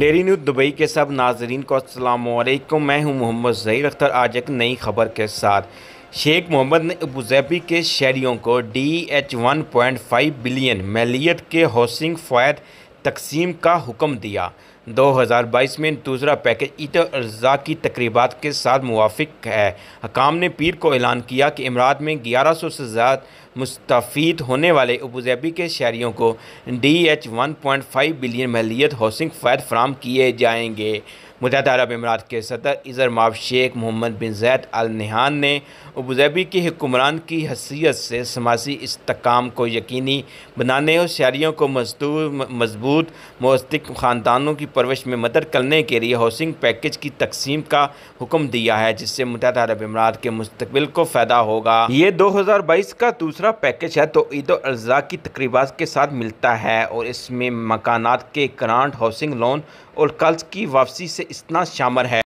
dairy news Dubai के सब नाजरीन को असलकम मैं हूं मोहम्मद ज़हीर अख्तर आज एक नई खबर के साथ शेख मोहम्मद ने अबूजैबी के शहरीों को D H one point five billion मलियत के हाउसिंग फ़ायद तकसीम का हुक्म दिया 2022 में दूसरा पैकेज ईद अजा की तकरीबा के साथ मुआफ़ है हकाम ने पीर को ऐलान किया कि इमरात में ग्यारह सौ से ज़्यादा मुस्तफ़ होने वाले अबूजैबी के शहरीों को D H one point five billion महलीत हाउसिंग फायद फ्राहम किए जाएंगे मुतहद अरब अमारात के सदर इज़र माफ शेख मोहम्मद बिन जैद अल नहान ने अबूजैबी के हुक्मरान की हसीियत से समाजी इसकाम को यकीनी बनाने और शहरीों को मजदूर मजबूत मौस्तिक ख़ानदानों की परवरिश में मदद करने के लिए हाउसिंग पैकेज की तकसीम का हुक्म दिया है जिससे मुतहद अरब अमारात के मुस्तबिल को फ़ायदा होगा ये दो हज़ार बाईस का दूसरा पैकेज है तो ईद अज़ा की तकरीबा के साथ मिलता है और इसमें मकानात के ग्रांट हाउसिंग लोन और कल्स की वापसी से इतना शामिल है